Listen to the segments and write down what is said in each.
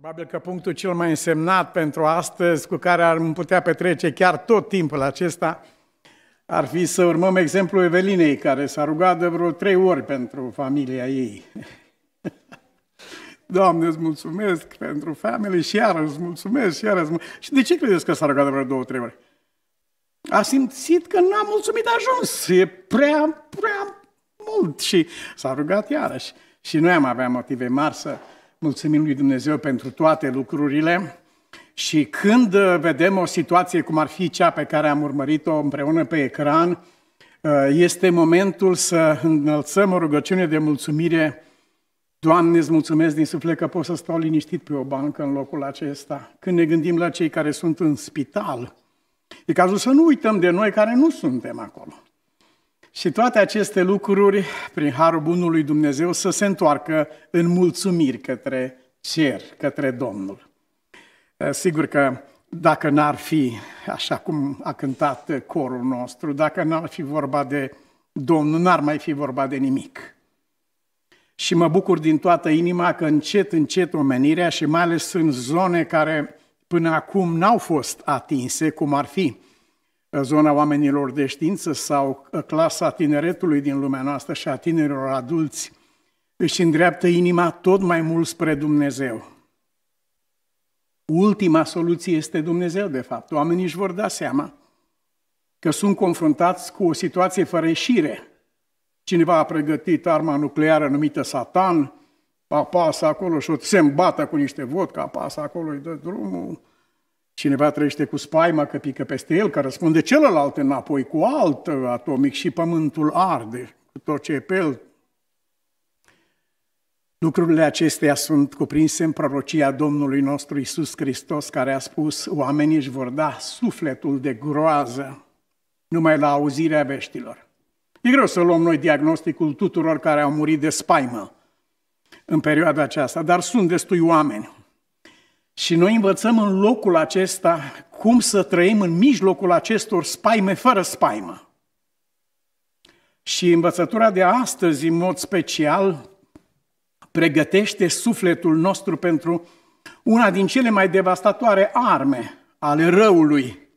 Probabil că punctul cel mai însemnat pentru astăzi, cu care ar putea petrece chiar tot timpul acesta, ar fi să urmăm exemplul Evelinei, care s-a rugat de vreo trei ori pentru familia ei. Doamne, îți mulțumesc pentru familie și iar îți mulțumesc și iar îți mulțumesc. Și de ce credeți că s-a rugat de vreo două, trei ori? A simțit că nu a mulțumit ajuns. E prea, prea mult și s-a rugat iarăși. Și noi am avea motive mari să mulțumim lui Dumnezeu pentru toate lucrurile și când uh, vedem o situație cum ar fi cea pe care am urmărit-o împreună pe ecran, uh, este momentul să înălțăm o rugăciune de mulțumire. Doamne, îți mulțumesc din suflet că pot să stau liniștit pe o bancă în locul acesta. Când ne gândim la cei care sunt în spital, e cazul să nu uităm de noi care nu suntem acolo. Și toate aceste lucruri, prin harul bunului Dumnezeu, să se întoarcă în mulțumiri către cer, către Domnul. Eh, sigur că dacă n-ar fi, așa cum a cântat corul nostru, dacă n-ar fi vorba de Domnul, n-ar mai fi vorba de nimic. Și mă bucur din toată inima că încet, încet omenirea și mai ales în zone care până acum n-au fost atinse, cum ar fi zona oamenilor de știință sau clasa tineretului din lumea noastră și a tinerilor adulți își îndreaptă inima tot mai mult spre Dumnezeu. Ultima soluție este Dumnezeu, de fapt. Oamenii își vor da seama că sunt confruntați cu o situație fără ieșire. Cineva a pregătit arma nucleară numită Satan, apasă acolo și o se îmbată cu niște vodka, apasă acolo, îi dă drumul, Cineva trăiește cu spaima că pică peste el, că răspunde celălalt înapoi cu alt atomic și pământul arde cu tot ce e pe el. Lucrurile acestea sunt cuprinse în prorocia Domnului nostru Isus Hristos, care a spus, oamenii își vor da sufletul de groază numai la auzirea veștilor. E greu să luăm noi diagnosticul tuturor care au murit de spaimă în perioada aceasta, dar sunt destui oameni și noi învățăm în locul acesta cum să trăim în mijlocul acestor spaime fără spaimă. Și învățătura de astăzi, în mod special, pregătește sufletul nostru pentru una din cele mai devastatoare arme ale răului,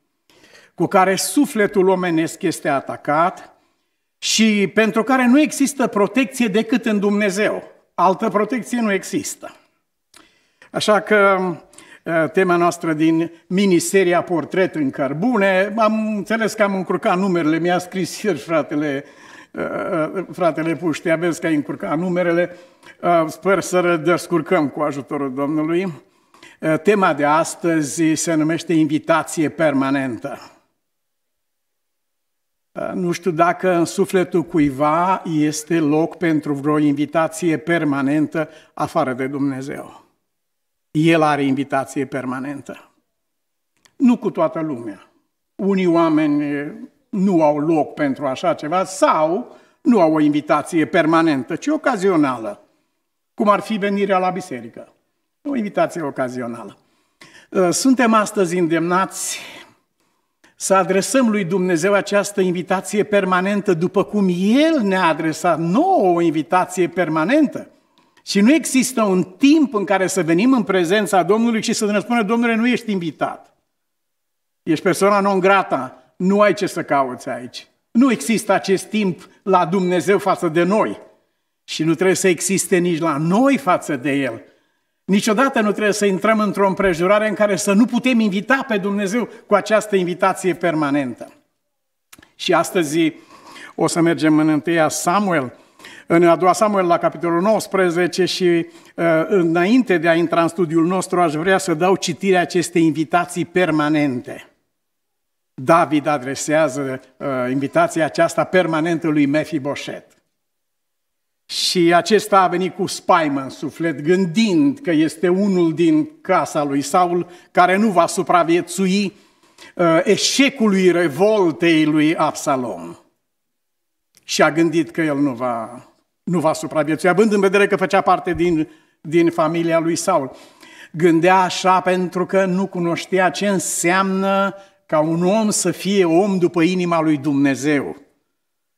cu care sufletul omenesc este atacat și pentru care nu există protecție decât în Dumnezeu. Altă protecție nu există. Așa că Eh, tema noastră din miniseria Portret în cărbune. Am înțeles că am încurcat numerele, mi-a scris ieri fratele, eh, fratele Puștea, vezi că ai încurcat numerele. Eh, sper să descurcăm cu ajutorul Domnului. Tema de astăzi se numește Invitație permanentă. Nu știu dacă în sufletul cuiva este loc pentru vreo invitație permanentă afară de Dumnezeu el are invitație permanentă. Nu cu toată lumea. Unii oameni eh, nu au loc pentru așa ceva sau nu au o invitație permanentă, ci ocazională, cum ar fi venirea la biserică. O invitație ocazională. Eh, suntem astăzi îndemnați să adresăm lui Dumnezeu această invitație permanentă, după cum El ne-a adresat nouă o invitație permanentă – și nu există un timp în care să venim în prezența Domnului și să ne spună, Domnule, nu ești invitat. Ești persoana non grata, nu ai ce să cauți aici. Nu există acest timp la Dumnezeu față de noi. Și nu trebuie să existe nici la noi față de El. Niciodată nu trebuie să intrăm într-o împrejurare în care să nu putem invita pe Dumnezeu cu această invitație permanentă. Și astăzi o să mergem în 1 Samuel, în a doua Samuel la capitolul 19 și uh, înainte de a intra în studiul nostru aș vrea să dau citirea acestei invitații permanente. David adresează uh, invitația aceasta permanentă lui Boșet. Și acesta a venit cu spaimă în suflet, gândind că este unul din casa lui Saul care nu va supraviețui uh, eșecului revoltei lui Absalom. Și a gândit că el nu va nu va supraviețui, având în vedere că făcea parte din, din familia lui Saul. Gândea așa pentru că nu cunoștea ce înseamnă ca un om să fie om după inima lui Dumnezeu.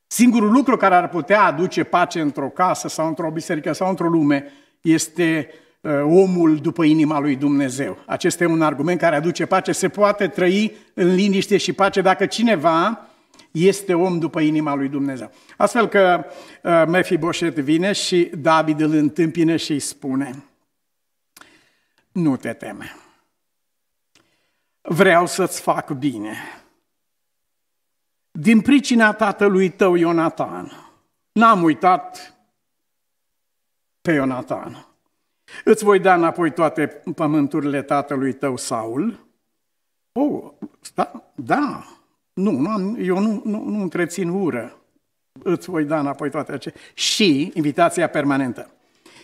Singurul lucru care ar putea aduce pace într-o casă sau într-o biserică sau într-o lume este uh, omul după inima lui Dumnezeu. Acesta e un argument care aduce pace. Se poate trăi în liniște și pace dacă cineva este om după inima lui Dumnezeu. Astfel că uh, Mefiboset vine și David îl întâmpine și îi spune, nu te teme, vreau să-ți fac bine. Din pricina tatălui tău, Ionatan, n-am uitat pe Ionatan. Îți voi da înapoi toate pământurile tatălui tău, Saul. Oh, da, da, nu, nu am, eu nu, nu, nu întrețin ură. Îți voi da înapoi toate acestea. Și invitația permanentă.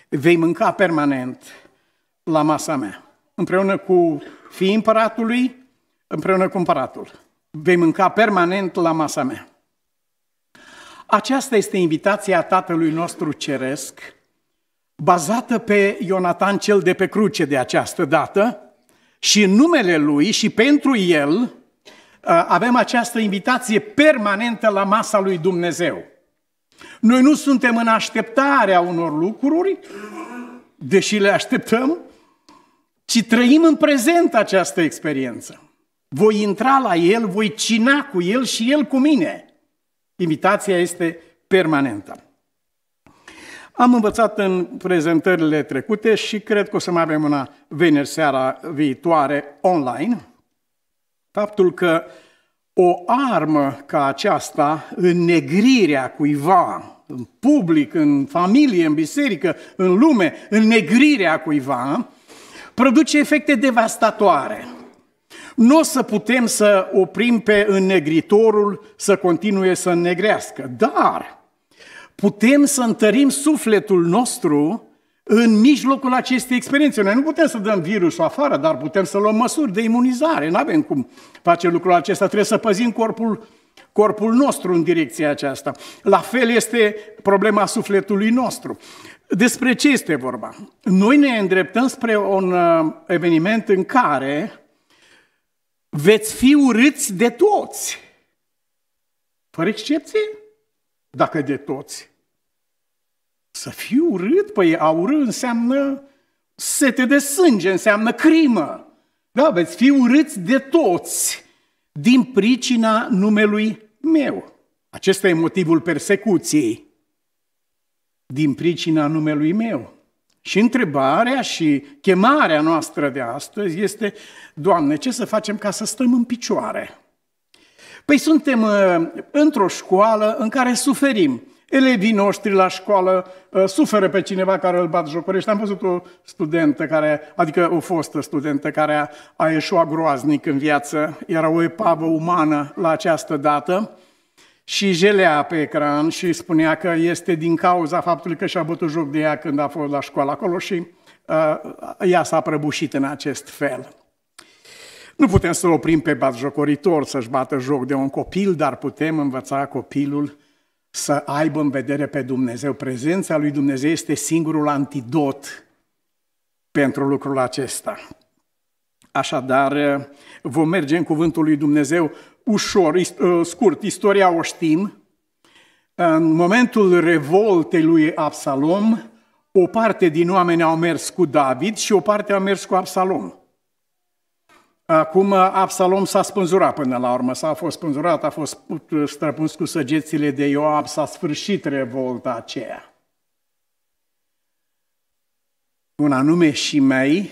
Vei mânca permanent la masa mea. Împreună cu fiii împăratului, împreună cu împăratul. Vei mânca permanent la masa mea. Aceasta este invitația Tatălui nostru Ceresc, bazată pe Ionatan cel de pe cruce de această dată, și în numele lui și pentru el Uh, avem această invitație permanentă la masa lui Dumnezeu. Noi nu suntem în așteptarea unor lucruri, deși le așteptăm, ci trăim în prezent această experiență. Voi intra la El, voi cina cu El și El cu mine. Invitația este permanentă. Am învățat în prezentările trecute și cred că o să mai avem una vineri seara viitoare online. Faptul că o armă ca aceasta, în negrirea cuiva, în public, în familie, în biserică, în lume, în negrirea cuiva, produce efecte devastatoare. Nu o să putem să oprim pe înnegritorul să continue să negrească, dar putem să întărim sufletul nostru în mijlocul acestei experiențe. Noi nu putem să dăm virusul afară, dar putem să luăm măsuri de imunizare. Nu avem cum face lucrul acesta. Trebuie să păzim corpul, corpul nostru în direcția aceasta. La fel este problema sufletului nostru. Despre ce este vorba? Noi ne îndreptăm spre un uh, eveniment în care veți fi urâți de toți. Fără excepție? Dacă de toți. Să fiu urât? Păi a urât înseamnă sete de sânge, înseamnă crimă. Da, veți fi urâți de toți din pricina numelui meu. Acesta e motivul persecuției. Din pricina numelui meu. Și întrebarea și chemarea noastră de astăzi este, Doamne, ce să facem ca să stăm în picioare? Păi suntem uh, într-o școală în care suferim. Elevii noștri la școală uh, suferă pe cineva care îl bat jocorește. Am văzut o studentă care, adică o fostă studentă care a, a ieșuat groaznic în viață. Era o epavă umană la această dată și jelea pe ecran și spunea că este din cauza faptului că și-a bătut joc de ea când a fost la școală acolo și uh, ea s-a prăbușit în acest fel. Nu putem să oprim pe batjocoritor să-și bată joc de un copil, dar putem învăța copilul să aibă în vedere pe Dumnezeu. Prezența lui Dumnezeu este singurul antidot pentru lucrul acesta. Așadar, eh, vom merge în cuvântul lui Dumnezeu ușor, eh, scurt. Istoria o știm. În momentul revoltei lui Absalom, o parte din oameni au mers cu David și o parte au mers cu Absalom. Acum Absalom s-a spânzurat până la urmă, s-a fost spânzurat, a fost străpuns cu săgețile de Ioab, s-a sfârșit revolta aceea. Un anume și mai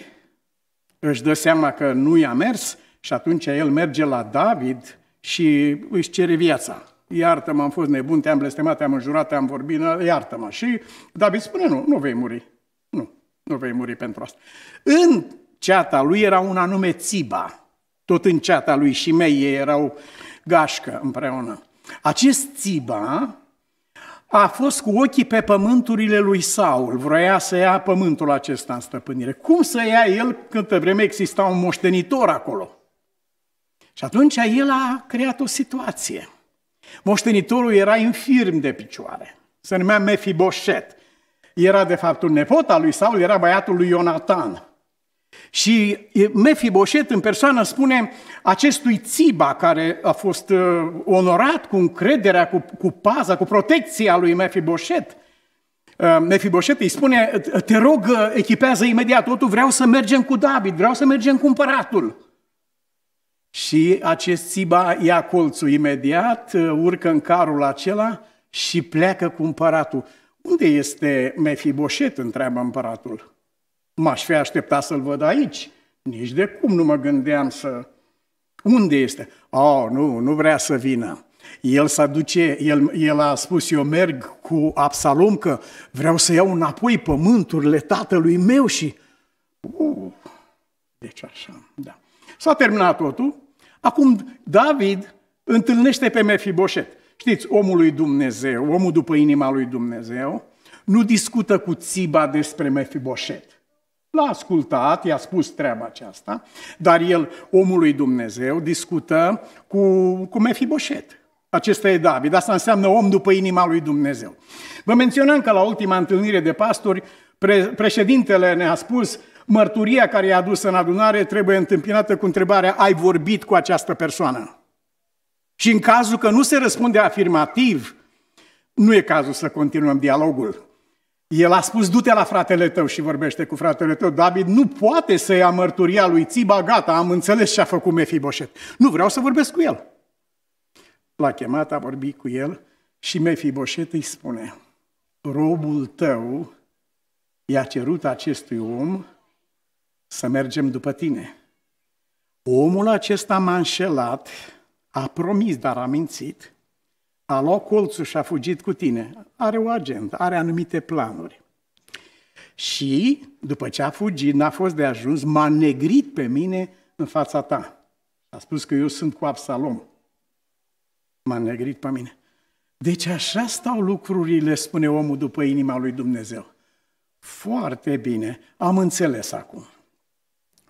își dă seama că nu i-a mers și atunci el merge la David și își cere viața. Iartă-mă, am fost nebun, te-am blestemat, te-am înjurat, te-am vorbit, iartă-mă. Și David spune, nu, nu vei muri. Nu, nu vei muri pentru asta. În Ceata lui era un anume Țiba, tot în ceata lui și mei ei erau gașcă împreună. Acest Țiba a fost cu ochii pe pământurile lui Saul, vroia să ia pământul acesta în stăpânire. Cum să ia el câtă vreme exista un moștenitor acolo? Și atunci el a creat o situație. Moștenitorul era infirm de picioare, se numea Mefiboset. Era de fapt un nepot al lui Saul, era băiatul lui Ionatan. Și Mefiboset în persoană spune acestui Țiba care a fost uh, onorat cu încrederea, cu, cu paza, cu protecția lui Mefiboset. Uh, Mefiboset îi spune, te rog, uh, echipează imediat totul, vreau să mergem cu David, vreau să mergem cu împăratul. Și acest Țiba ia colțul imediat, urcă în carul acela și pleacă cu împăratul. Unde este Mefiboset, întreabă împăratul. M-aș fi așteptat să-l văd aici. Nici de cum nu mă gândeam să... Unde este? Oh, nu, nu vrea să vină. El s-a duce, el, el a spus, eu merg cu Absalom că vreau să iau înapoi pământurile tatălui meu și... Uh, deci așa, da. S-a terminat totul. Acum David întâlnește pe Mefiboset. Știți, omul lui Dumnezeu, omul după inima lui Dumnezeu, nu discută cu Țiba despre Mefiboset. L-a ascultat, i-a spus treaba aceasta, dar el, omului Dumnezeu, discută cu, cu Mefiboset. Acesta e David, asta înseamnă om după inima lui Dumnezeu. Vă menționăm că la ultima întâlnire de pastori, pre- președintele ne-a spus mărturia care i-a adus în adunare trebuie întâmpinată cu întrebarea ai vorbit cu această persoană? Și în cazul că nu se răspunde afirmativ, nu e cazul să continuăm dialogul. El a spus, du-te la fratele tău și vorbește cu fratele tău. David nu poate să ia mărturia lui Țiba, gata, am înțeles ce a făcut Mefiboset. Nu vreau să vorbesc cu el. L-a chemat, a vorbit cu el și Mefiboset îi spune, robul tău i-a cerut acestui om să mergem după tine. Omul acesta m-a înșelat, a promis, dar a mințit – a luat colțul și a fugit cu tine. Are o agendă, are anumite planuri. Și, după ce a fugit, n-a fost de ajuns, m-a negrit pe mine în fața ta. A spus că eu sunt cu Absalom. M-a negrit pe mine. Deci așa stau lucrurile, spune omul după inima lui Dumnezeu. Foarte bine, am înțeles acum.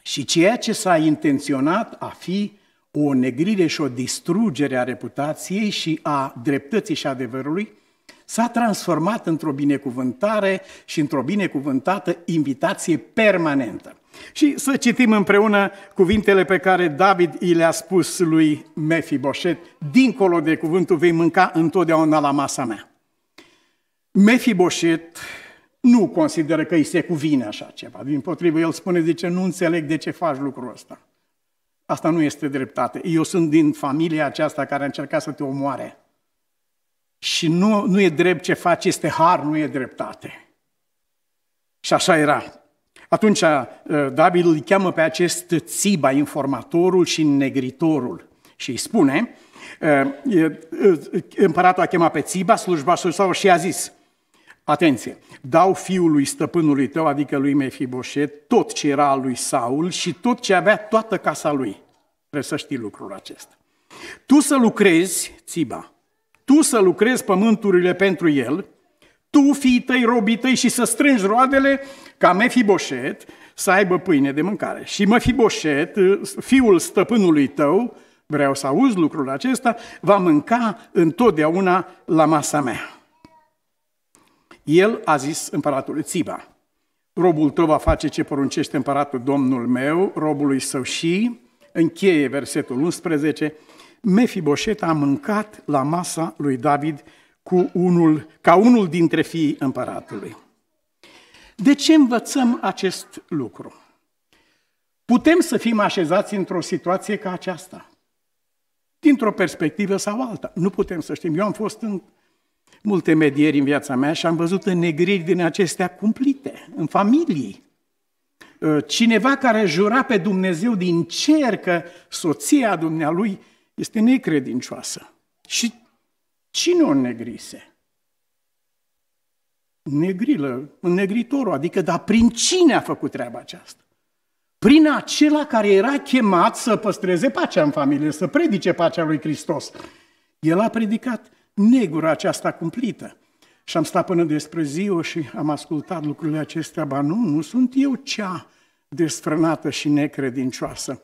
Și ceea ce s-a intenționat a fi o negrire și o distrugere a reputației și a dreptății și adevărului, s-a transformat într-o binecuvântare și într-o binecuvântată invitație permanentă. Și să citim împreună cuvintele pe care David i le-a spus lui Mefiboset, dincolo de cuvântul vei mânca întotdeauna la masa mea. Mefiboset nu consideră că îi se cuvine așa ceva. Din potrivă, el spune, zice, nu înțeleg de ce faci lucrul ăsta. Asta nu este dreptate. Eu sunt din familia aceasta care a încercat să te omoare. Și nu, nu e drept ce faci, este har, nu e dreptate. Și așa era. Atunci uh, David îl cheamă pe acest țiba, informatorul și negritorul și îi spune, uh, împăratul a chemat pe țiba, slujba și a zis, Atenție! Dau fiului stăpânului tău, adică lui Mefiboset, tot ce era al lui Saul și tot ce avea toată casa lui. Trebuie să știi lucrul acesta. Tu să lucrezi, țiba, tu să lucrezi pământurile pentru el, tu, fii tăi, robii tăi, și să strângi roadele ca Mefiboset să aibă pâine de mâncare. Și Mefiboset, fiul stăpânului tău, vreau să auzi lucrul acesta, va mânca întotdeauna la masa mea. El a zis împăratul Țiba, robul tău va face ce poruncește împăratul Domnul meu, robului său și, încheie versetul 11, Mefiboset a mâncat la masa lui David cu unul, ca unul dintre fiii împăratului. De ce învățăm acest lucru? Putem să fim așezați într-o situație ca aceasta, dintr-o perspectivă sau alta. Nu putem să știm. Eu am fost în multe medieri în viața mea și am văzut în negriri din acestea cumplite, în familii. Ă, cineva care jura pe Dumnezeu din cer că soția dumnealui este necredincioasă. Și cine o negrise? Negrilă, negritorul, adică, dar prin cine a făcut treaba aceasta? Prin acela care era chemat să păstreze pacea în familie, să predice pacea lui Hristos. El a predicat negura aceasta cumplită. Și am stat până despre ziua și am ascultat lucrurile acestea, ba nu, nu sunt eu cea desfrânată și necredincioasă.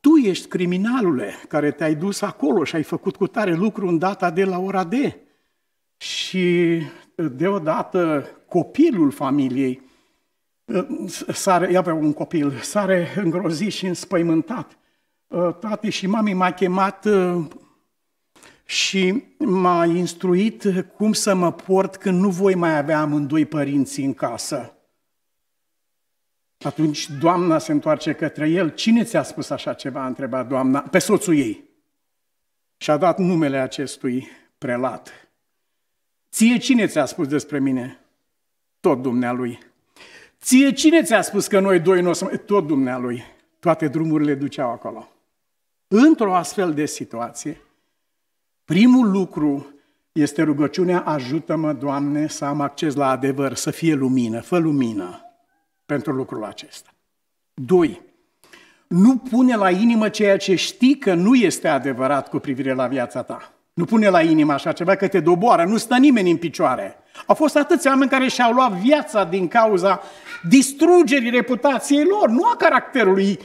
Tu ești criminalule care te-ai dus acolo și ai făcut cu tare lucru în data de la ora D. Și eh, deodată copilul familiei eh, sare, avea un copil, sare îngrozit și înspăimântat. Eh, tati și mami m-a chemat și m-a instruit cum să mă port când nu voi mai avea amândoi părinții în casă. Atunci doamna se întoarce către el. Cine ți-a spus așa ceva? a întrebat doamna. Pe soțul ei. Și a dat numele acestui prelat. Ție cine ți-a spus despre mine? Tot dumnealui. Ție cine ți-a spus că noi doi nu o să... Tot dumnealui. Toate drumurile duceau acolo. Într-o astfel de situație, Primul lucru este rugăciunea, ajută-mă, Doamne, să am acces la adevăr, să fie lumină, fă lumină pentru lucrul acesta. Doi, nu pune la inimă ceea ce știi că nu este adevărat cu privire la viața ta. Nu pune la inimă așa ceva că te doboară, nu stă nimeni în picioare. Au fost atâția oameni care și-au luat viața din cauza distrugerii reputației lor, nu a caracterului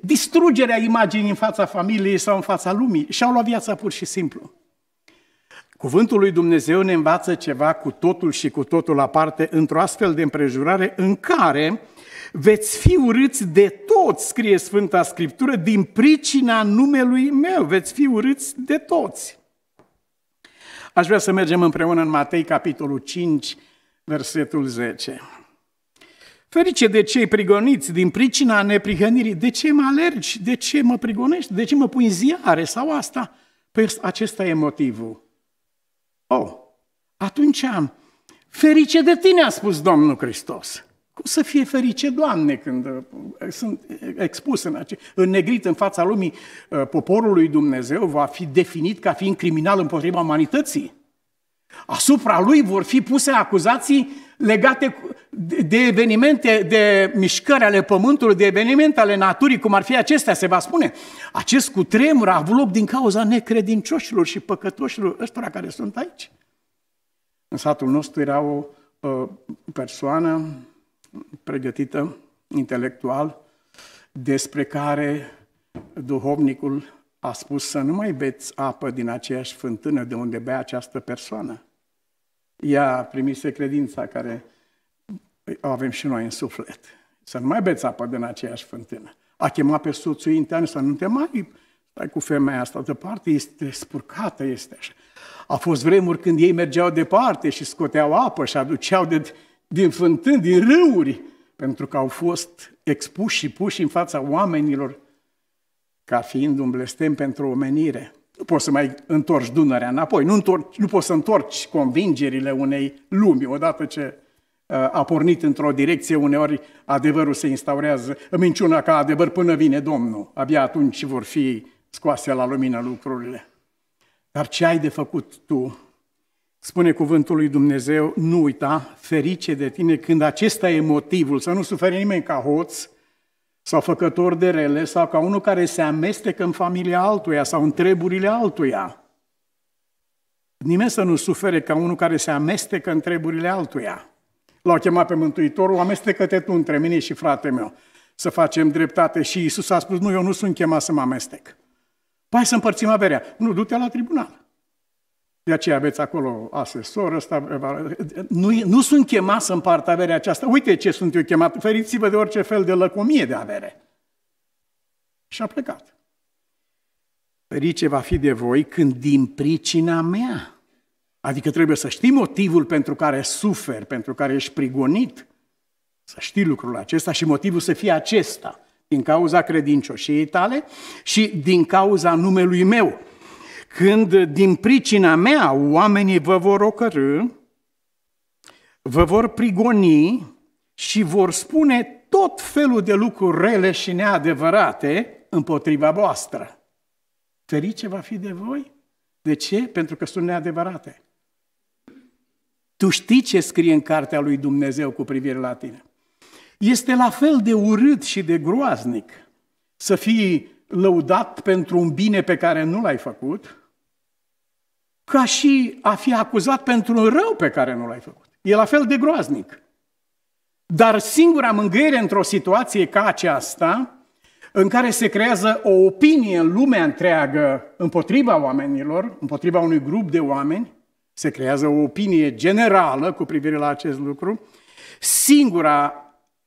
distrugerea imaginii în fața familiei sau în fața lumii. Și-au luat viața pur și simplu. Cuvântul lui Dumnezeu ne învață ceva cu totul și cu totul aparte într-o astfel de împrejurare în care veți fi urâți de toți, scrie Sfânta Scriptură, din pricina numelui meu, veți fi urâți de toți. Aș vrea să mergem împreună în Matei, capitolul 5, versetul 10. Ferice de cei prigoniți din pricina neprihănirii. De ce mă alergi? De ce mă prigonești? De ce mă pui în ziare sau asta? Păi acesta e motivul. Oh, atunci am. Ferice de tine, a spus Domnul Hristos. Cum să fie ferice, Doamne, când uh, sunt uh, expus în, ace- în negrit în fața lumii uh, poporului Dumnezeu va fi definit ca fiind criminal împotriva umanității? Asupra lui vor fi puse acuzații legate de evenimente, de mișcări ale pământului, de evenimente ale naturii, cum ar fi acestea, se va spune. Acest cutremur a avut loc din cauza necredincioșilor și păcătoșilor ăstora care sunt aici. În satul nostru era o persoană pregătită intelectual despre care duhovnicul a spus să nu mai beți apă din aceeași fântână de unde bea această persoană ea primise credința care o avem și noi în suflet. Să nu mai beți apă din aceeași fântână. A chemat pe soțul intern să nu te mai stai cu femeia asta departe, este spurcată, este așa. A fost vremuri când ei mergeau departe și scoteau apă și aduceau de, din fântâni, din râuri, pentru că au fost expuși și puși în fața oamenilor ca fiind un blestem pentru omenire. Nu poți să mai întorci Dunărea înapoi, nu, întorci, nu poți să întorci convingerile unei lumi odată ce uh, a pornit într-o direcție, uneori adevărul se instaurează, minciuna ca adevăr până vine Domnul. Abia atunci vor fi scoase la lumină lucrurile. Dar ce ai de făcut tu? Spune cuvântul lui Dumnezeu, nu uita, ferice de tine când acesta e motivul, să nu suferi nimeni ca hoț, sau făcător de rele, sau ca unul care se amestecă în familia altuia sau în treburile altuia. Nimeni să nu sufere ca unul care se amestecă în treburile altuia. L-au chemat pe Mântuitorul, amestecă-te tu între mine și frate meu să facem dreptate. Și Isus a spus, nu, eu nu sunt chemat să mă amestec. Păi să împărțim averea. Nu, du-te la tribunal. De aceea aveți acolo asesor, ăsta, nu, nu sunt chemat să împart averea aceasta. Uite ce sunt eu chemat, feriți-vă de orice fel de lăcomie de avere. Și a plecat. Ferice va fi de voi când din pricina mea, adică trebuie să știi motivul pentru care suferi, pentru care ești prigonit, să știi lucrul acesta și motivul să fie acesta, din cauza credincioșiei tale și din cauza numelui meu când din pricina mea oamenii vă vor ocărâ, vă vor prigoni și vor spune tot felul de lucruri rele și neadevărate împotriva voastră. Ferice va fi de voi? De ce? Pentru că sunt neadevărate. Tu știi ce scrie în cartea lui Dumnezeu cu privire la tine. Este la fel de urât și de groaznic să fii lăudat pentru un bine pe care nu l-ai făcut, ca și a fi acuzat pentru un rău pe care nu l-ai făcut. E la fel de groaznic. Dar singura mângâiere într-o situație ca aceasta, în care se creează o opinie în lumea întreagă împotriva oamenilor, împotriva unui grup de oameni, se creează o opinie generală cu privire la acest lucru, singura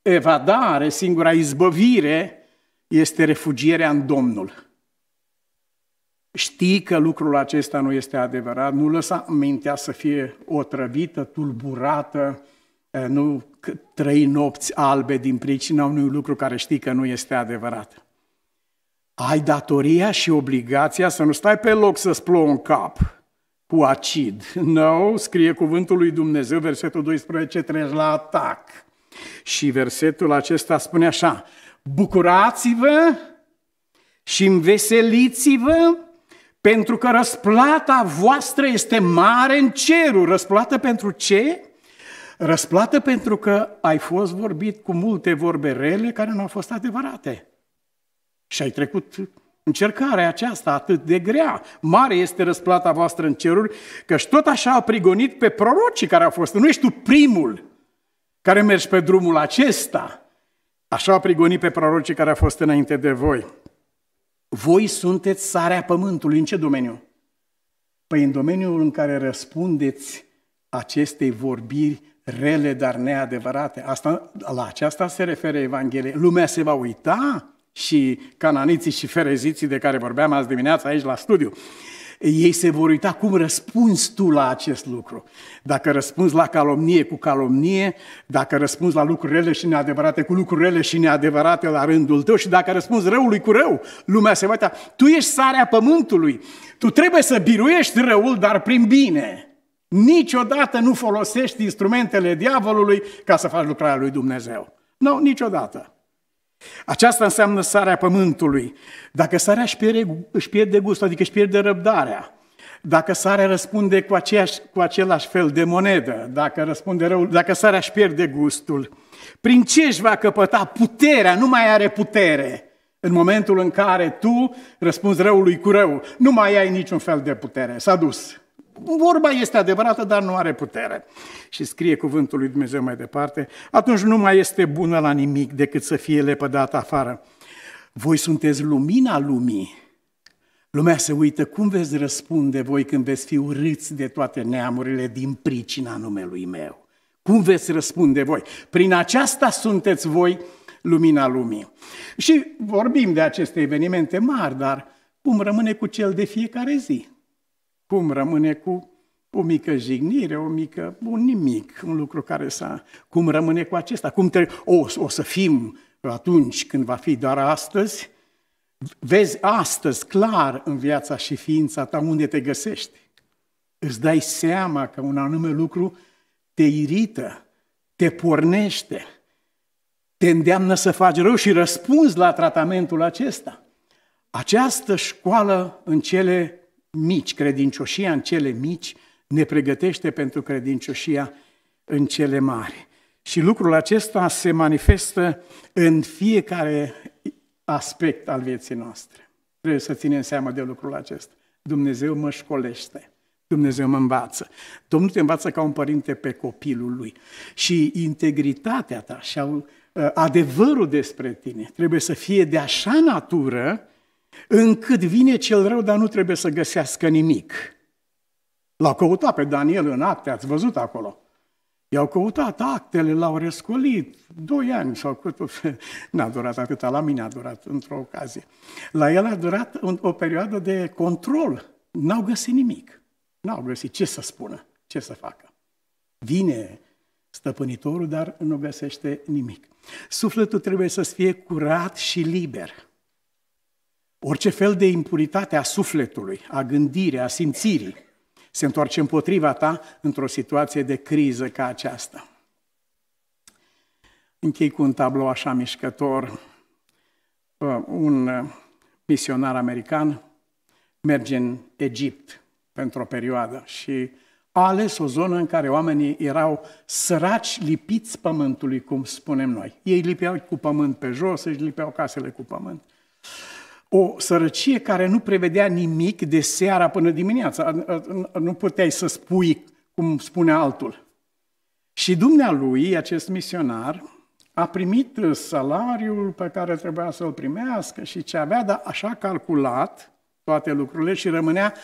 evadare, singura izbăvire este refugierea în Domnul. Știi că lucrul acesta nu este adevărat, nu lăsa mintea să fie otrăvită, tulburată, eh, nu trăi nopți albe din pricina unui lucru care știi că nu este adevărat. Ai datoria și obligația să nu stai pe loc să-ți plouă în cap cu acid. Nu, no, scrie cuvântul lui Dumnezeu, versetul 12, treci la atac. Și versetul acesta spune așa, bucurați-vă și înveseliți-vă pentru că răsplata voastră este mare în cerul. Răsplată pentru ce? Răsplată pentru că ai fost vorbit cu multe vorbe rele care nu au fost adevărate. Și ai trecut încercarea aceasta atât de grea. Mare este răsplata voastră în ceruri, și tot așa a prigonit pe prorocii care au fost. Nu ești tu primul care mergi pe drumul acesta. Așa a prigonit pe prorocii care au fost înainte de voi. Voi sunteți sarea pământului. În ce domeniu? Păi în domeniul în care răspundeți acestei vorbiri rele, dar neadevărate. Asta, la aceasta se referă Evanghelia. Lumea se va uita și cananiții și fereziții de care vorbeam azi dimineața aici la studiu ei se vor uita cum răspunzi tu la acest lucru. Dacă răspunzi la calomnie cu calomnie, dacă răspunzi la lucrurile și neadevărate cu lucrurile și neadevărate la rândul tău și dacă răspunzi răului cu rău, lumea se va uita. Tu ești sarea pământului. Tu trebuie să biruiești răul, dar prin bine. Niciodată nu folosești instrumentele diavolului ca să faci lucrarea lui Dumnezeu. Nu, no, niciodată. Aceasta înseamnă sarea pământului. Dacă sarea își pierde, își pierde gustul, adică își pierde răbdarea, dacă sarea răspunde cu, aceeași, cu același fel de monedă, dacă răspunde rău, dacă sarea își pierde gustul, prin ce își va căpăta puterea, nu mai are putere. În momentul în care tu răspunzi răului cu rău, nu mai ai niciun fel de putere. S-a dus. Vorba este adevărată, dar nu are putere. Și scrie cuvântul lui Dumnezeu mai departe, atunci nu mai este bună la nimic decât să fie lepădată afară. Voi sunteți lumina lumii. Lumea se uită, cum veți răspunde voi când veți fi urâți de toate neamurile din pricina numelui meu? Cum veți răspunde voi? Prin aceasta sunteți voi lumina lumii. Și vorbim de aceste evenimente mari, dar cum rămâne cu cel de fiecare zi? Cum rămâne cu o mică jignire, o mică, un nimic, un lucru care să... Cum rămâne cu acesta? Cum te, o, o să fim atunci când va fi doar astăzi? Vezi astăzi clar în viața și ființa ta unde te găsești. Îți dai seama că un anume lucru te irită, te pornește, te îndeamnă să faci rău și răspunzi la tratamentul acesta. Această școală în cele mici, credincioșia în cele mici ne pregătește pentru credincioșia în cele mari. Și lucrul acesta se manifestă în fiecare aspect al vieții noastre. Trebuie să ținem seama de lucrul acesta. Dumnezeu mă școlește. Dumnezeu mă învață. Domnul te învață ca un părinte pe copilul lui. Și integritatea ta și uh, adevărul despre tine trebuie să fie de așa natură încât vine cel rău, dar nu trebuie să găsească nimic. L-au căutat pe Daniel în acte, ați văzut acolo. I-au căutat actele, l-au răscolit, doi ani sau cât, n-a durat atât, la mine a durat într-o ocazie. La el a durat o perioadă de control, n-au găsit nimic, n-au găsit ce să spună, ce să facă. Vine stăpânitorul, dar nu găsește nimic. Sufletul trebuie să fie curat și liber. Orice fel de impuritate a sufletului, a gândirii, a simțirii, se întoarce împotriva ta într-o situație de criză ca aceasta. Închei cu un tablou așa mișcător. Uh, un uh, misionar american merge în Egipt pentru o perioadă și a ales o zonă în care oamenii erau săraci, lipiți pământului, cum spunem noi. Ei lipeau cu pământ pe jos, își lipeau casele cu pământ o sărăcie care nu prevedea nimic de seara până dimineața. Nu puteai să spui cum spune altul. Și dumnealui, acest misionar, a primit salariul pe care trebuia să-l primească și ce avea, dar așa calculat toate lucrurile și rămânea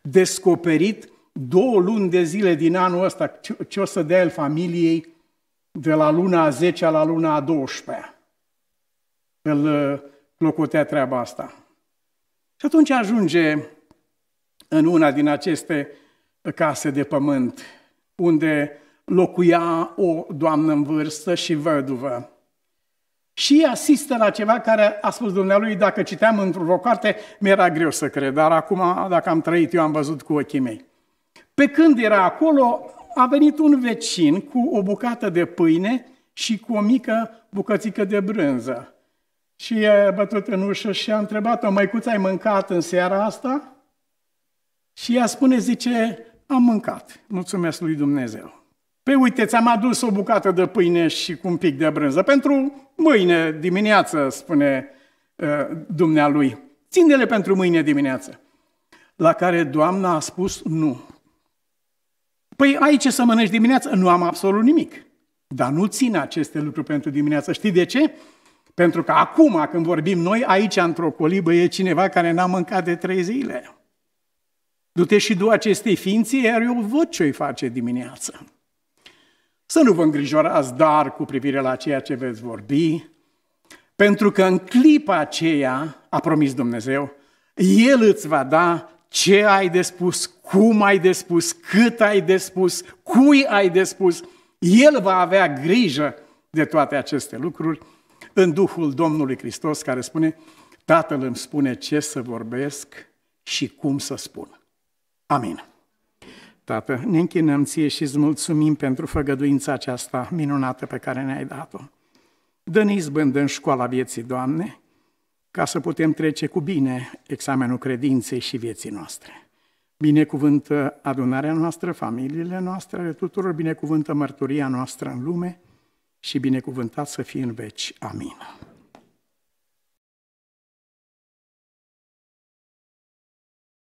descoperit două luni de zile din anul ăsta ce o să dea el familiei de la luna a 10 la luna a 12 Îl clocotea treaba asta. Și atunci ajunge în una din aceste case de pământ, unde locuia o doamnă în vârstă și văduvă. Și asistă la ceva care a spus dumnealui, dacă citeam într-o carte, mi-era greu să cred, dar acum, dacă am trăit, eu am văzut cu ochii mei. Pe când era acolo, a venit un vecin cu o bucată de pâine și cu o mică bucățică de brânză. Și i-a bătut în ușă și a întrebat-o, măicuță, ai mâncat în seara asta? Și ea spune, zice, am mâncat, mulțumesc lui Dumnezeu. Pe păi uite, ți-am adus o bucată de pâine și cu un pic de brânză pentru mâine dimineață, spune uh, dumnealui. Ține-le pentru mâine dimineață. La care doamna a spus nu. Păi aici să mănânci dimineață? Nu am absolut nimic. Dar nu țin aceste lucruri pentru dimineață. Știi de ce? Pentru că acum, când vorbim noi, aici, într-o colibă, e cineva care n-a mâncat de trei zile. Du-te și du acestei ființe, iar eu văd ce i face dimineața. Să nu vă îngrijorați dar cu privire la ceea ce veți vorbi, pentru că în clipa aceea, a promis Dumnezeu, El îți va da ce ai de spus, cum ai de spus, cât ai de spus, cui ai de spus. El va avea grijă de toate aceste lucruri în Duhul Domnului Hristos care spune, Tatăl îmi spune ce să vorbesc și cum să spun. Amin. Tată, ne închinăm ție și îți mulțumim pentru făgăduința aceasta minunată pe care ne-ai dat-o. Dă-ne izbândă în școala vieții, Doamne, ca să putem trece cu bine examenul credinței și vieții noastre. Binecuvântă adunarea noastră, familiile noastre, tuturor binecuvântă mărturia noastră în lume – și binecuvântat să fie în veci. Amin.